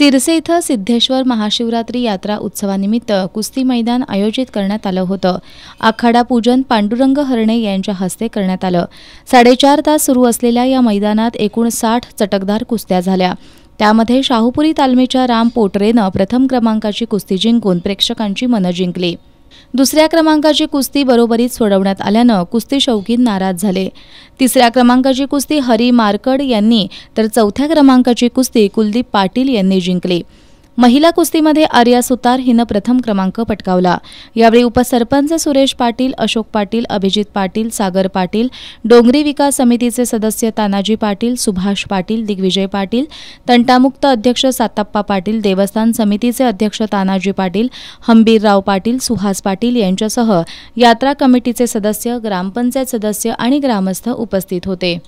सिरसे इथं सिद्धेश्वर महाशिवरात्री यात्रा उत्सवानिमित्त कुस्ती मैदान आयोजित करण्यात आलं होतं आखाडा पूजन पांडुरंग हरणे यांच्या हस्ते करण्यात आलं साडेचार तास सुरू असलेल्या या मैदानात एकूण साठ चटकदार कुस्त्या झाल्या त्यामध्ये शाहूपुरी तालमीच्या राम पोटरेनं प्रथम क्रमांकाची कुस्ती जिंकून प्रेक्षकांची मनं जिंकली दुसऱ्या क्रमांकाची कुस्ती बरोबरीत सोडवण्यात आल्यानं कुस्ती शौकीन नाराज झाले तिसऱ्या क्रमांकाची कुस्ती हरी मारकड यांनी तर चौथ्या क्रमांकाची कुस्ती कुलदीप पाटील यांनी जिंकली महिला कुस्तीमध्ये आर्या सुतार हिनं प्रथम क्रमांक पटकावला यावेळी उपसरपंच सुरेश पाटील अशोक पाटील अभिजित पाटील सागर पाटील डोंगरी विकास समितीचे सदस्य तानाजी पाटील सुभाष पाटील दिग्विजय पाटील तंटामुक्त अध्यक्ष साताप्पा पाटील देवस्थान समितीचे अध्यक्ष तानाजी पाटील हंबीरराव पाटील सुहास पाटील यांच्यासह यात्रा कमिटीचे सदस्य ग्रामपंचायत सदस्य आणि ग्रामस्थ उपस्थित होते